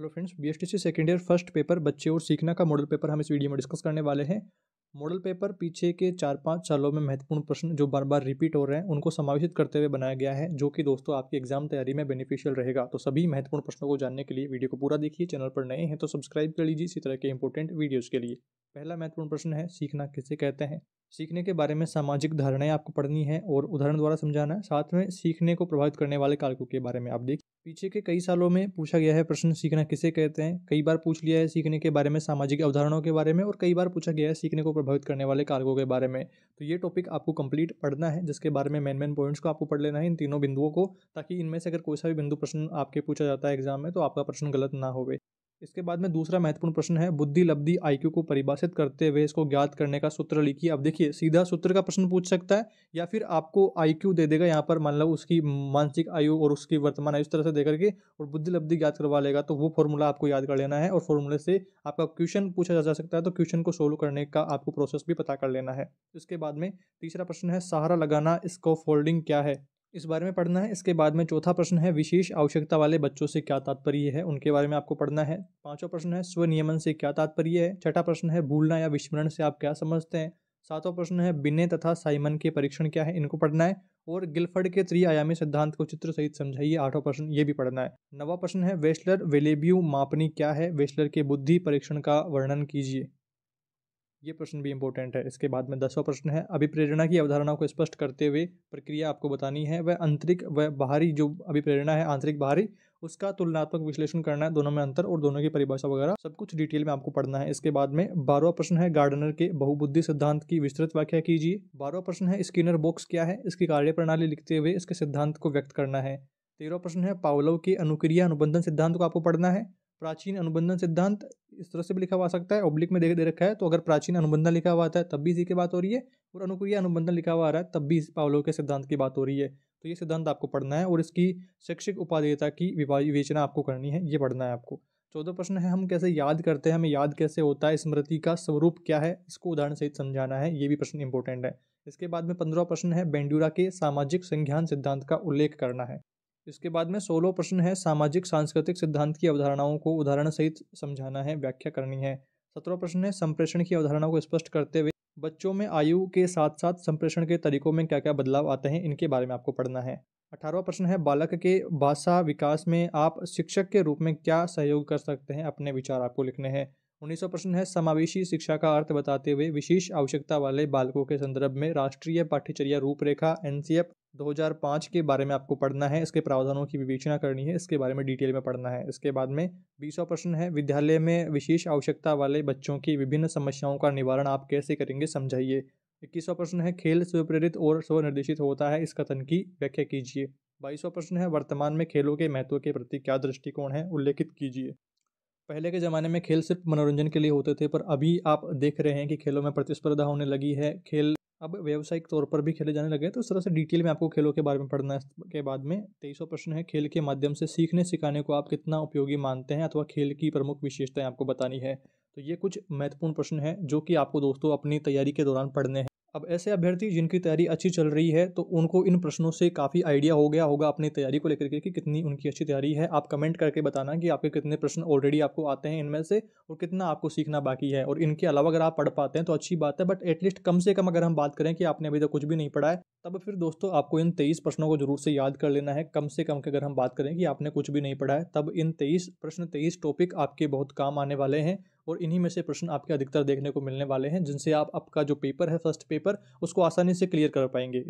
hello friends BSTC second year first paper बच्चे और सीखना का मॉडल पेपर हम इस वीडियो में डिस्कस करने वाले हैं मॉडल पेपर पीछे के चार पांच सालों में महत्वपूर्ण प्रश्न जो बार बार रिपीट हो रहे हैं उनको समावेशित करते हुए बनाया गया है जो कि दोस्तों आपकी एग्जाम तैयारी में बेनिफिशियल रहेगा तो सभी महत्वपूर्ण प्रश्नों को जानने के लिए वीडियो को पूरा देखिए चैनल पर नए हैं तो सब्सक्राइब कर लीजिए इसी तरह के इंपॉर्टेंट वीडियोज़ के लिए पहला महत्वपूर्ण प्रश्न है सीखना किसे कहते हैं सीखने के बारे में सामाजिक धारणाएं आपको पढ़नी है और उदाहरण द्वारा समझाना है साथ में सीखने को प्रभावित करने वाले कारकों के बारे में आप देखिए पीछे के कई सालों में पूछा गया है प्रश्न सीखना किसे कहते हैं कई बार पूछ लिया है सीखने के बारे में सामाजिक अवधारणों के बारे में और कई बार पूछा गया है सीखने को प्रभावित करने वाले कारकों के बारे में तो ये टॉपिक आपको कंप्लीट पढ़ना है जिसके बारे में मेन मेन पॉइंट्स को आपको पढ़ लेना है इन तीनों बिंदुओं को ताकि इनमें से अगर कोई सा भी बिंदु प्रश्न आपके पूछा जाता है एग्जाम में तो आपका प्रश्न गलत ना हो इसके बाद में दूसरा महत्वपूर्ण प्रश्न है बुद्धि लब्धि आईक्यू को परिभाषित करते हुए इसको ज्ञात करने का सूत्र लिखिए अब देखिए सीधा सूत्र का प्रश्न पूछ सकता है या फिर आपको आईक्यू दे देगा यहाँ पर मान लो उसकी मानसिक आयु और उसकी वर्तमान आयु इस तरह से देकर के और बुद्धि लब्धि ज्ञात करवा लेगा तो वो फॉर्मूला आपको याद कर लेना है और फॉर्मूले से आपका क्वेश्चन पूछा जा सकता है तो क्वेश्चन को सोल्व करने का आपको प्रोसेस भी पता कर लेना है इसके बाद में तीसरा प्रश्न है सहारा लगाना इसको क्या है इस बारे में पढ़ना है इसके बाद में चौथा प्रश्न है विशेष आवश्यकता वाले बच्चों से क्या तात्पर्य है उनके बारे में आपको पढ़ना है पांचवा प्रश्न है स्वनियमन से क्या तात्पर्य है छठा प्रश्न है भूलना या विस्मरण से आप क्या समझते हैं सातवां प्रश्न है बिने तथा साइमन के परीक्षण क्या है इनको पढ़ना है और गिलफर्ड के त्रिआयामी सिद्धांत को चित्र सहित समझाइए आठवां प्रश्न ये भी पढ़ना है नवा प्रश्न है वेस्लर वेलेब्यू मापनी क्या है वेस्लर के बुद्धि परीक्षण का वर्णन कीजिए ये प्रश्न भी इंपॉर्टेंट है इसके बाद में दसवा प्रश्न है अभिप्रेरणा की अवधारणा को स्पष्ट करते हुए प्रक्रिया आपको बतानी है वह आंतरिक व बाहरी जो अभिप्रेरणा है आंतरिक बाहरी उसका तुलनात्मक विश्लेषण करना है दोनों में अंतर और दोनों की परिभाषा वगैरह सब कुछ डिटेल में आपको पढ़ना है इसके बाद में बारवा प्रश्न है गार्डनर के बहुबुद्धि सिद्धांत की विस्तृत व्याख्या कीजिए बारहवा प्रश्न है स्किनर बॉक्स क्या है इसकी कार्यप्रणाली लिखते हुए इसके सिद्धांत को व्यक्त करना है तेरह प्रश्न है पावलव के अनुक्रिया अनुबंधन सिद्धांत को आपको पढ़ना है प्राचीन अनुबंधन सिद्धांत इस तरह से भी लिखा हुआ आ सकता है ओब्लिक में देख दे रखा है तो अगर प्राचीन अनुबंधन लिखा हुआ आता है तब भी इसी की बात हो रही है और अनुक्रिया अनुबंधन लिखा हुआ आ रहा है तब भी इस पावलो के सिद्धांत की बात हो रही है तो ये सिद्धांत आपको पढ़ना है और इसकी शैक्षिक उपाधेयता की विवेचना आपको करनी है ये पढ़ना है आपको चौदह प्रश्न है हम कैसे याद करते हैं हमें याद कैसे होता है स्मृति का स्वरूप क्या है इसको उदाहरण सहित समझाना है ये भी प्रश्न इंपॉर्टेंट है इसके बाद में पंद्रह प्रश्न है बेंडूरा के सामाजिक संज्ञान सिद्धांत का उल्लेख करना है इसके बाद में सोलह प्रश्न है सामाजिक सांस्कृतिक सिद्धांत की अवधारणाओं को उदाहरण सहित समझाना है व्याख्या करनी है सत्रह प्रश्न है संप्रेषण की अवधारणा को स्पष्ट करते हुए बच्चों में आयु के साथ साथ संप्रेषण के तरीकों में क्या क्या बदलाव आते हैं इनके बारे में आपको पढ़ना है अठारहवा प्रश्न है बालक के भाषा विकास में आप शिक्षक के रूप में क्या सहयोग कर सकते हैं अपने विचार आपको लिखने हैं उन्नीसवा प्रश्न है समावेशी शिक्षा का अर्थ बताते हुए विशेष आवश्यकता वाले बालकों के संदर्भ में राष्ट्रीय पाठ्यचर्या रूपरेखा एनसीएफ 2005 के बारे में आपको पढ़ना है इसके प्रावधानों की विवेचना करनी है इसके बारे में डिटेल में पढ़ना है इसके बाद में बीसवा प्रश्न है विद्यालय में विशेष आवश्यकता वाले बच्चों की विभिन्न समस्याओं का निवारण आप कैसे करेंगे समझाइए इक्कीसवा प्रश्न है खेल स्वप्रेरित और स्वनिर्देशित होता है इस कथन की व्याख्या कीजिए बाईसवा प्रश्न है वर्तमान में खेलों के महत्व के प्रति क्या दृष्टिकोण है उल्लेखित कीजिए पहले के ज़माने में खेल सिर्फ मनोरंजन के लिए होते थे पर अभी आप देख रहे हैं कि खेलों में प्रतिस्पर्धा होने लगी है खेल अब व्यावसायिक तौर पर भी खेले जाने लगे तो इस तरह से डिटेल में आपको खेलों के बारे में पढ़ना है के बाद में तेईसों प्रश्न है खेल के माध्यम से सीखने सिखाने को आप कितना उपयोगी मानते हैं अथवा खेल की प्रमुख विशेषताएं आपको बतानी है तो ये कुछ महत्वपूर्ण प्रश्न है जो कि आपको दोस्तों अपनी तैयारी के दौरान पढ़ने हैं अब ऐसे अभ्यर्थी जिनकी तैयारी अच्छी चल रही है तो उनको इन प्रश्नों से काफ़ी आइडिया हो गया होगा अपनी तैयारी को लेकर के कि कितनी उनकी अच्छी तैयारी है आप कमेंट करके बताना कि आपके कितने प्रश्न ऑलरेडी आपको आते हैं इनमें से और कितना आपको सीखना बाकी है और इनके अलावा अगर आप पढ़ पाते हैं तो अच्छी बात है बट एटलीस्ट कम से कम अगर हम बात करें कि आपने अभी तक कुछ भी नहीं पढ़ा है तब फिर दोस्तों आपको इन तेईस प्रश्नों को जरूर से याद कर लेना है कम से कम की अगर हम बात करें कि आपने कुछ भी नहीं पढ़ा है तब इन तेईस प्रश्न तेईस टॉपिक आपके बहुत काम आने वाले हैं और इन्हीं में से प्रश्न आपके अधिकतर देखने को मिलने वाले हैं जिनसे आप आपका जो पेपर है फर्स्ट पेपर उसको आसानी से क्लियर कर पाएंगे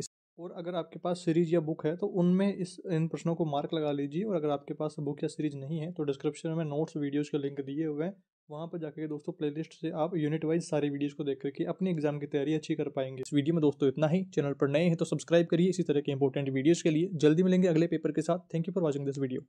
और अगर आपके पास सीरीज या बुक है तो उनमें इस इन प्रश्नों को मार्क लगा लीजिए और अगर आपके पास बुक या सीरीज नहीं है तो डिस्क्रिप्शन में नोट्स वीडियोज़ के लिंक दिए हुए हैं वहाँ पर जाकर के दोस्तों प्लेलिस्ट से आप यूनिट वाइज सारी वीडियोस को देख करके अपनी एग्जाम की तैयारी अच्छी कर पाएंगे इस वीडियो में दोस्तों इतना ही चैनल पर नए हैं तो सब्सक्राइब करिए इसी तरह के इंपॉर्टेंट वीडियोस के लिए जल्दी मिलेंगे अगले पेपर के साथ thank you for watching this video